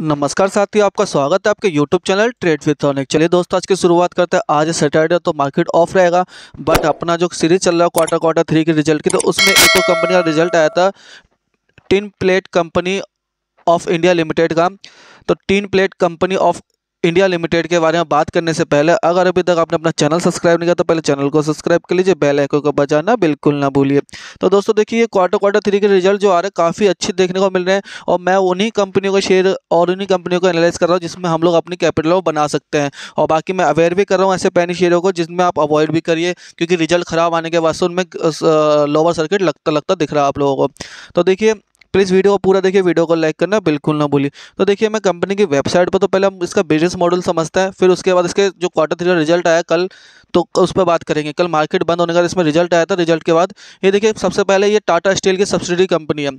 नमस्कार साथियों आपका स्वागत है आपके YouTube channel trade with Sonic चलिए दोस्तों आज की शुरुआत करते हैं आज सैटरडे तो मार्केट ऑफ रहेगा बट अपना जो सीरीज चल रहा है क्वार्टर क्वार्टर थ्री के रिजल्ट की तो उसमें एक तो कंपनी का रिजल्ट आया था tin plate company of India limited का तो tin plate company of India limited के बारे में बात करने से पहले अगर अभी तक आपने अपना चैनल सब्सक्राइब नहीं किया तो पहले चैनल को सब्सक्राइब कर लीजिए बेल आइकन को बजाना बिल्कुल ना भूलिए तो दोस्तों देखिए ये क्वार्टर क्वार्टर थ्री के रिजल्ट जो आ रहे हैं काफ़ी अच्छे देखने को मिल रहे हैं और मैं उन्हीं कंपनियों का शेयर और उन्हीं कंपनियों को एनालाइज कर रहा हूँ जिसमें हम लोग अपनी कैपिटल बना सकते हैं और बाकी मैं अवेयर भी कर रहा हूँ ऐसे पैनी शेयरों को जिसमें आप अवॉइड भी करिए क्योंकि रिजल्ट खराब आने के बाद से उनमें लोअर सर्किट लगता लगता दिख रहा है आप लोगों को तो देखिए प्लीज़ वीडियो को पूरा देखिए वीडियो को लाइक करना बिल्कुल ना भूलिए तो देखिए मैं कंपनी की वेबसाइट पर तो पहले हम इसका बिजनेस मॉडल समझता है फिर उसके बाद इसके जो क्वार्टर थ्री रिजल्ट आया कल तो उस पर बात करेंगे कल मार्केट बंद होने का इसमें रिजल्ट आया था रिजल्ट के बाद ये देखिए सबसे पहले ये टाटा स्टील की सब्सिडी कंपनी है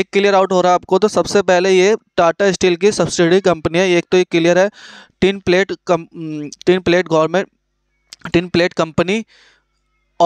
एक क्लियर आउट हो रहा है आपको तो सबसे पहले ये टाटा स्टील की सब्सिडी कंपनी है एक तो ये क्लियर है टिन प्लेट कम tin plate government tin plate company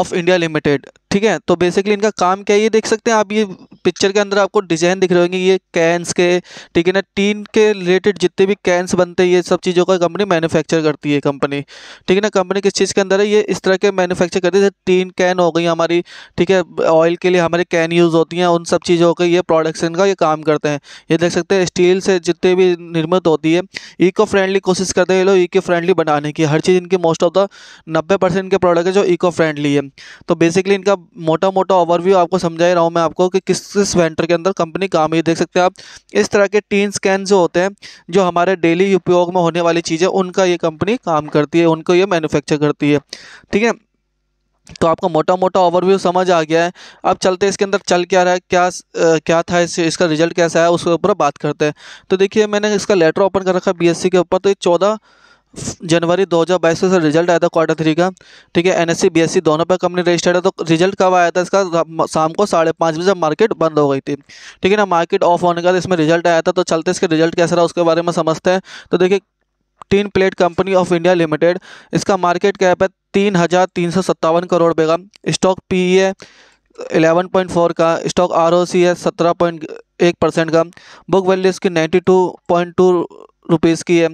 of India limited ठीक है तो बेसिकली इनका काम क्या है ये देख सकते हैं आप ये पिक्चर के अंदर आपको डिज़ाइन दिख रहे होंगे ये कैंस के ठीक है ना टीन के रिलेटेड जितने भी कैंस बनते हैं ये सब चीज़ों का कंपनी मैन्युफैक्चर करती है कंपनी ठीक है ना कंपनी किस चीज़ के अंदर है ये इस तरह के मैन्युफैक्चर करती है टीन कैन हो गई हमारी ठीक है ऑयल के लिए हमारे कैन यूज़ होती हैं उन सब चीज़ों के ये प्रोडक्शन का ये काम करते हैं ये देख सकते हैं स्टील से जितने भी निर्मित होती है इको फ्रेंडली कोशिश करते हैं ये लोग इको फ्रेंडली बनाने की हर चीज़ इनकी मोस्ट ऑफ द नब्बे परसेंट के प्रोडक्ट है जो इको फ्रेंडली है तो बेसिकली इनका मोटा मोटा ओवरव्यू आपको समझा ही रहा हूँ मैं आपको कि किस तो इस वेंटर के अंदर कंपनी काम ही देख सकते हैं आप इस तरह के टीन स्कैन जो होते हैं जो हमारे डेली उपयोग में होने वाली चीज़ें उनका ये कंपनी काम करती है उनको ये मैन्युफैक्चर करती है ठीक है तो आपका मोटा मोटा ओवरव्यू समझ आ गया है अब चलते इसके अंदर चल क्या रहा है क्या आ, क्या था इस, इसका रिजल्ट कैसा है उसके ऊपर बात करते हैं तो देखिए मैंने इसका लेटर ओपन कर रखा है बी के ऊपर तो ये चौदह जनवरी 2022 से रिजल्ट आया था क्वार्टर थ्री का ठीक है एनएससी बीएससी दोनों पर कंपनी रजिस्टर्ड है तो रिजल्ट कब आया था इसका शाम को साढ़े पाँच बजे मार्केट बंद हो गई थी ठीक है ना मार्केट ऑफ होने का इसमें रिजल्ट आया था तो चलते इसके रिजल्ट कैसा रहा उसके बारे में समझते हैं तो देखिए tin plate company of India limited इसका मार्केट कैप है तीन हज़ार तीन सौ सत्तावन करोड़ रुपये का स्टॉक पी है एलेवन पॉइंट फोर का स्टॉक आर ओ सी है सत्रह पॉइंट एक परसेंट का बुक वैल्यू इसकी ninety two point two rupees की है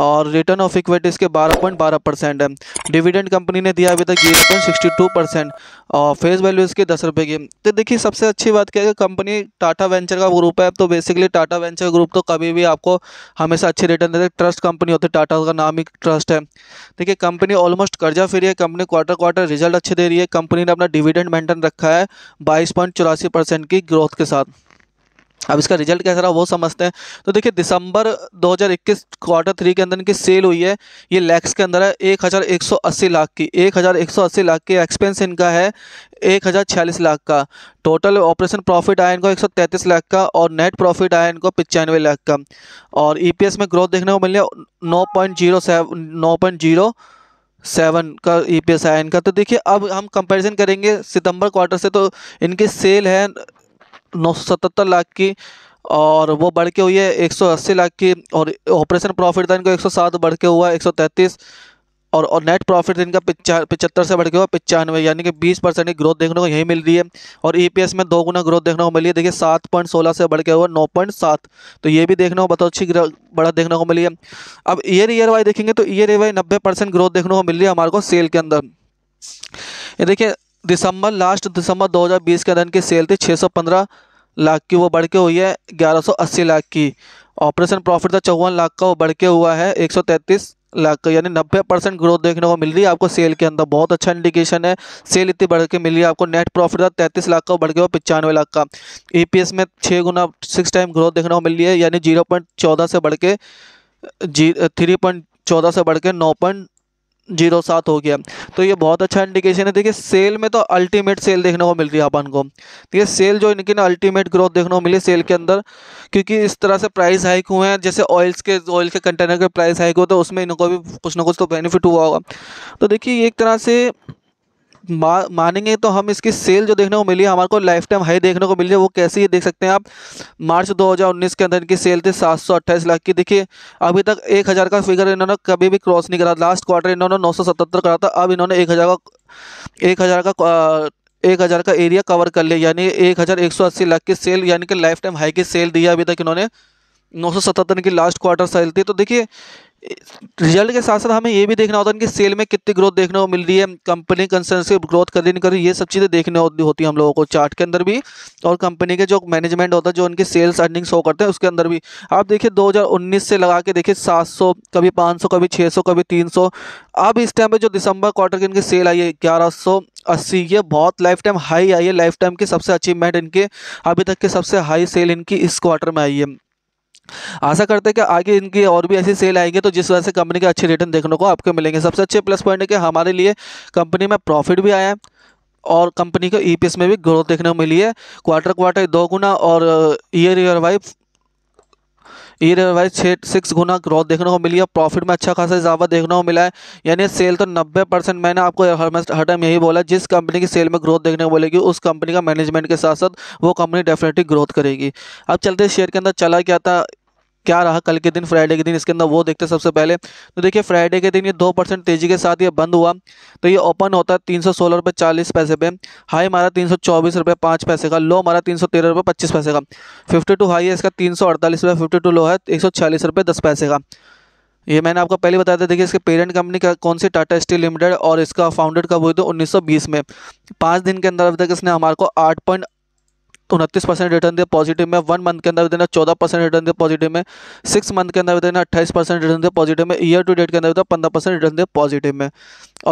और रिटर्न ऑफ इक्विटी इसके बारह पॉइंट बारह परसेंट है डिविडेंड कंपनी ने दिया अभी तक zero point sixty two percent और फेस वैल्यू इसके दस रुपये की तो देखिए सबसे अच्छी बात क्या है कंपनी टाटा वेंचर का ग्रुप है तो बेसिकली टाटा वेंचर ग्रुप तो कभी भी आपको हमेशा अच्छे रिटर्न देते ट्रस्ट कंपनी होती है टाटा का नाम ही ट्रस्ट है देखिए कंपनी ऑलमोस्ट कर्जा फ्री है कंपनी क्वार्टर क्वार्टर रिजल्ट अच्छे दे रही है कंपनी ने अपना डिविडेंड मेंटेन रखा है बाईस की ग्रोथ के साथ अब इसका रिजल्ट कैसा रहा वो समझते हैं तो देखिए दिसंबर 2021 क्वार्टर थ्री के अंदर इनकी सेल हुई है ये लैक्स के अंदर है एक हज़ार एक सौ अस्सी लाख की एक हज़ार एक सौ अस्सी लाख की एक्सपेंस इनका है एक हज़ार छियालीस लाख का टोटल ऑपरेशन प्रॉफिट आया इनको एक सौ तैंतीस लाख का और नेट प्रॉफिट आया इनको पचानवे लाख का और ई पी एस में ग्रोथ देखने को मिल रहा नौ पॉइंट जीरो सेवन नौ पॉइंट जीरो सेवन का ई पी एस आया इनका तो देखिए अब हम कंपैरिजन करेंगे सितंबर क्वार्टर से तो इनकी सेल है नौ लाख की और वो बढ़ के हुई है 180 लाख की और ऑपरेशन प्रॉफिट था इनको 107 बढ़ के हुआ एक 133 और और नेट प्रॉफिट इनका पिचा से बढ़ के हुआ पचानवे यानी कि 20 परसेंट की ग्रोथ देखने को यही मिल रही है और ईपीएस e में दो गुना ग्रोथ देखने को मिली है देखिए सात पॉइंट सोलह से बढ़ के हुआ नौ पॉइंट सात तो ये भी देखने को बहुत अच्छी बढ़त देखने को मिली है अब ईयर ईयर वाई देखेंगे तो ईयर ईयर वाई नब्बे परसेंट ग्रोथ देखने को मिल रही है हमारे को सेल के अंदर ये देखिए दिसंबर लास्ट दिसंबर 2020 के धन की सेल थी 615 लाख की वो बढ़ के हुई है 1180 लाख की ऑपरेशन प्रॉफिट था चौवन लाख का वो बढ़ के हुआ है 133 लाख का यानी 90 परसेंट ग्रोथ देखने को मिल रही है आपको सेल के अंदर बहुत अच्छा इंडिकेशन है सेल इतनी बढ़ के मिल रही है आपको नेट प्रॉफिट था तैंतीस लाख का बढ़ के हुआ पचानवे लाख का ई e में छः गुना सिक्स टाइम ग्रोथ देखने को मिल रही है यानी जीरो पॉइंट चौदह से बढ़ के जी थ्री पॉइंट चौदह से बढ़ के नौ पॉइंट जीरो सात हो गया तो ये बहुत अच्छा इंडिकेशन है देखिए सेल में तो अल्टीमेट सेल देखने को मिल रही है अपन को देखिए सेल जो इनकी ना अल्टीमेट ग्रोथ देखने को मिली सेल के अंदर क्योंकि इस तरह से प्राइस हाइक हुए हैं जैसे ऑयल्स के ऑयल के कंटेनर के प्राइस हाइक हुए तो उसमें इनको भी कुछ ना कुछ तो बेनिफिट हुआ होगा तो देखिए एक तरह से मा, मानेंगे तो हम इसकी सेल जो देखने को मिली है हमारे को लाइफ टाइम हाई देखने को मिली है वो कैसी है देख सकते हैं आप मार्च 2019 के अंदर इनकी सेल थी सात लाख की देखिए अभी तक एक हज़ार का फिगर इन्होंने कभी भी क्रॉस नहीं करा लास्ट क्वार्टर इन्होंने नौ करा था अब इन्होंने एक हज़ार का एक हज़ार का एक हज़ार का एरिया कवर कर लिया यानी एक हज़ार एक सौ अस्सी लाख की सेल यानी कि लाइफ टाइम हाई की सेल दी है अभी तक इन्होंने नौ सौ सतहत्तर की लास्ट क्वार्टर सेल थी तो देखिए रिजल्ट के साथ साथ हमें ये भी देखना होता है कि सेल में कितनी ग्रोथ देखने को मिल रही है कंपनी कंसर्न ग्रोथ कर रही नहीं कर रही ये सब चीज़ें देखने होती है हम लोगों को चार्ट के अंदर भी और कंपनी के जो मैनेजमेंट होता है जो उनकी सेल्स अर्निंग शो करते हैं उसके अंदर भी आप देखिए 2019 से लगा के देखिए सात कभी पाँच कभी छः कभी तीन अब इस टाइम पर जो दिसंबर क्वार्टर की इनकी सेल आई है ग्यारह अस्सी ये बहुत लाइफ टाइम हाई आई है लाइफ टाइम की सबसे अचीवमेंट इनके अभी तक के सबसे हाई सेल इनकी इस क्वार्टर में आई है आशा करते हैं कि आगे इनकी और भी ऐसी सेल आएंगे तो जिस वजह से कंपनी के अच्छे रिटर्न देखने को आपको मिलेंगे सबसे अच्छे प्लस पॉइंट है कि हमारे लिए कंपनी में प्रॉफिट भी आया है और कंपनी को ईपीएस e में भी ग्रोथ देखने को मिली है क्वार्टर क्वार्टर दो गुना और year year wise year wise छः सिक्स गुना ग्रोथ देखने को मिली है प्रॉफिट में अच्छा खासा इजाफा देखने को मिला है यानी सेल तो नब्बे परसेंट मैंने आपको हर टाइम यही बोला जिस कंपनी की सेल में ग्रोथ देखने को मिलेगी उस कंपनी का मैनेजमेंट के साथ साथ वो कंपनी डेफिनेटली ग्रोथ करेगी अब चलते शेयर के अंदर चला क्या था क्या रहा कल के दिन फ्राइडे के दिन इसके अंदर वो देखते सबसे पहले तो देखिए फ्राइडे के दिन ये दो परसेंट तेजी के साथ ये बंद हुआ तो ये ओपन होता है तीन सौ सोलह रुपये चालीस पैसे पे हाई मारा तीन सौ चौबीस रुपये पाँच पैसे का लो मारा तीन सौ तेरह रुपये पच्चीस पैसे का फिफ्टी टू हाई है इसका तीन सौ अड़तालीस रुपये फिफ्टी टू लो है एक सौ छियालीस रुपये दस पैसे का ये मैंने आपको पहले बताया था देखिए इसके पेरेंट कंपनी का कौन सी टाटा स्टील लिमिटेड और इसका फाउंडेड कब हुई सौ 1920 में पाँच दिन के अंदर अब तक इसने हमारे को आठ पॉइंट तो उनतीस परसेंट रिटर्न दिया पॉजिटिव में वन मंथ के अंदर देना चौदह परसेंट रिटर्न दिया पॉजिटिव में सिक्स मंथ के अंदर देना अट्ठाईस परसेंट रिटर्न दिया पॉजिटिव में ईयर टू डेट के अंदर देना पंद्रह परसेंट रिटर्न दिया पॉजिटिव में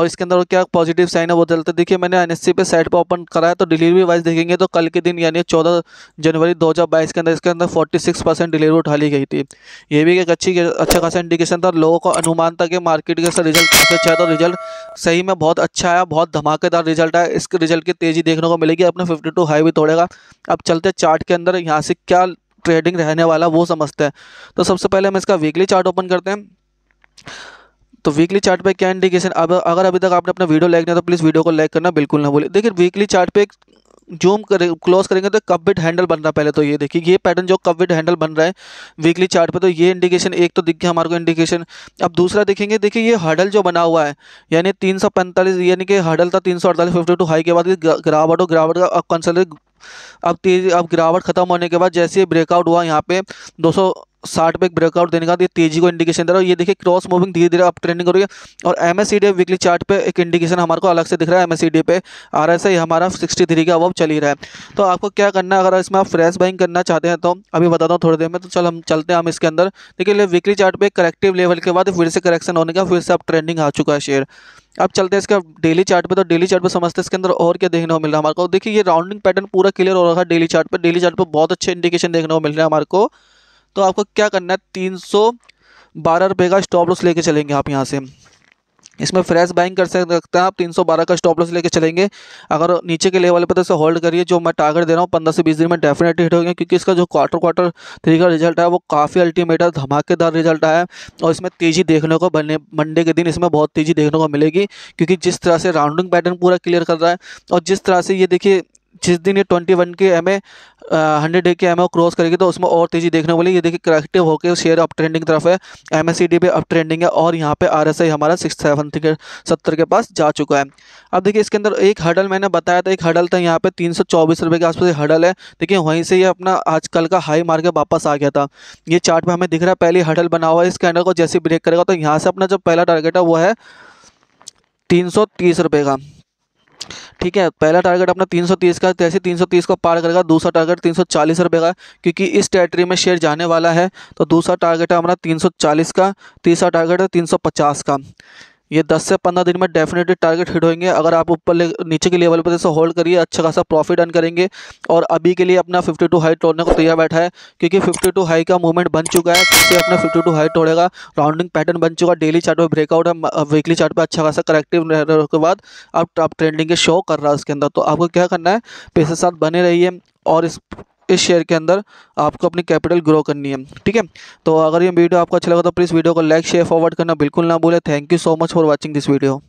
और इसके अंदर क्या पॉजिटिव साइन है वो चलते देखिए मैंने एन पे साइट पर ओपन कराया तो डिलीवरी वाइज देखेंगे तो कल के दिन यानी चौदह जनवरी दो के अंदर इसके अंदर फोर्टी डिलीवरी उठा ली गई थी ये भी एक अच्छी अच्छा खासा इंडिकेशन था लोगों को अनुमान था कि मार्केट के रिजल्ट काफ़ी अच्छा है तो रिजल्ट सही में बहुत अच्छा आया बहुत धमाकेदार रिजल्ट आया इसके रिजल्ट की तेज़ी देखने को मिलेगी अपने फिफ्टी हाई भी तोड़ेगा अब चलते चार्ट के अंदर यहाँ से क्या ट्रेडिंग रहने वाला वो समझते हैं तो सबसे पहले हम इसका वीकली चार्ट ओपन करते हैं तो वीकली चार्ट पे क्या इंडिकेशन अब अगर अभी तक आपने अपना वीडियो लाइक नहीं तो प्लीज़ वीडियो को लाइक करना बिल्कुल ना बोले देखिए वीकली चार्ट पे एक जूम करें क्लोज करेंगे तो कप हैंडल बन रहा है पहले तो ये देखिए ये पैटर्न जो कप हैंडल बन रहा है वीकली चार्ट पे तो ये इंडिकेशन एक तो दिख गया हमारे को इंडिकेशन अब दूसरा देखेंगे देखिए ये हडल जो बना हुआ है यानी तीन यानी कि हडल था तीन सौ हाई के बाद गिरावट और गिरावट का कंसल अब तेज अब गिरावट खत्म होने के बाद जैसे ब्रेकआउट हुआ यहाँ पे दो साठ पे एक ब्रेकआउट देने का ये तेजी को इंडिकेशन दे रहा है ये देखिए क्रॉस मूविंग धीरे धीरे अप ट्रेंडिंग हो रही है और एम एस वीकली चार्ट पे एक इंडिकेशन हमारे को अलग से दिख रहा है एम एस पे आर एस आई हमारा सिक्सटी थ्री का अब चल ही रहा है तो आपको क्या करना है अगर इसमें आप फ्रेश बाइंग करना चाहते हैं तो अभी बताता हूँ थोड़ी देर में तो चल हम चलते हैं हम इसके अंदर देखिए वीकली चार्ट पे करेक्टिव लेवल के बाद फिर से करेक्शन होने का फिर से अब ट्रेंडिंग आ चुका है शेयर अब चलते हैं इसका डेली चार्ट पे तो डेली चार्ट पे समझते हैं इसके अंदर और क्या देखने को मिल रहा है हमारे को देखिए ये राउंडिंग पैटर्न पूरा क्लियर हो रहा है डेली चार्ट पे डेली चार्ट पे बहुत अच्छे इंडिकेशन देखने को मिल रहा है हमारे को तो आपको क्या करना है तीन सौ बारह रुपये का स्टॉप लॉस लेके चलेंगे आप यहाँ से इसमें फ्रेश बाइंग कर सकते हैं आप 312 का स्टॉप लॉस लेके चलेंगे अगर नीचे के लेवल पर तो इसे होल्ड करिए जो मैं टारगेट दे रहा हूँ पंद्रह से बीस दिन में डेफिनेटली हिट हो गया क्योंकि इसका जो क्वार्टर क्वार्टर थ्री का रिजल्ट है वो काफ़ी अल्टीमेट है धमाकेदार रिजल्ट आया और इसमें तेज़ी देखने को बने मंडे के दिन इसमें बहुत तेज़ी देखने को मिलेगी क्योंकि जिस तरह से राउंडिंग पैटर्न पूरा क्लियर कर रहा है और जिस तरह से ये देखिए जिस दिन ये ट्वेंटी वन के एम ए हंड्रेड डे के एम ए क्रॉस करेगी तो उसमें और तेज़ी देखने वाली ये देखिए करेक्टिव होकर शेयर अप ट्रेंडिंग तरफ है एम एस सी पे अप ट्रेंडिंग है और यहाँ पे आर एस आई हमारा सिक्स सेवन के सत्तर के पास जा चुका है अब देखिए इसके अंदर एक हडल मैंने बताया था एक हडल था यहाँ पे तीन सौ चौबीस रुपये के आसपास हडल है देखिए वहीं से ये अपना आजकल का हाई मार्केट वापस आ गया था ये चार्ट में हमें दिख रहा है पहली हडल बना हुआ है इस कैंडल को जैसे ब्रेक करेगा तो यहाँ से अपना जो पहला टारगेट है वो है तीन सौ तीस रुपये का ठीक है पहला टारगेट अपना 330 का जैसे तो 330 को पार करेगा दूसरा टारगेट 340 रुपए का क्योंकि इस टेरिटरी में शेयर जाने वाला है तो दूसरा टारगेट है अपना 340 का तीसरा टारगेट है 350 का ये 10 से 15 दिन में डेफिनेटली टारगेट हिट होंगे अगर आप ऊपर नीचे के लेवल पर जैसे होल्ड करिए अच्छा खासा प्रॉफिट अर्न करेंगे और अभी के लिए अपना 52 हाई तोड़ने को तैयार बैठा है क्योंकि 52 हाई का मूवमेंट बन चुका है फिर से अपना 52 हाई तोड़ेगा राउंडिंग पैटर्न बन चुका डेली चार्ट ब्रेकआउट है वीकली चार्ट पर अच्छा खासा करेक्टिव रहने के बाद अब ट्रेंडिंग के शो कर रहा है उसके अंदर तो आपको क्या करना है पैसे साथ बने रहिए और इस इस शेयर के अंदर आपको अपनी कैपिटल ग्रो करनी है ठीक है तो अगर ये वीडियो आपको अच्छा लगा तो प्लीज़ वीडियो को लाइक शेयर फॉरवर्ड करना बिल्कुल ना भूलें thank you so much for watching this video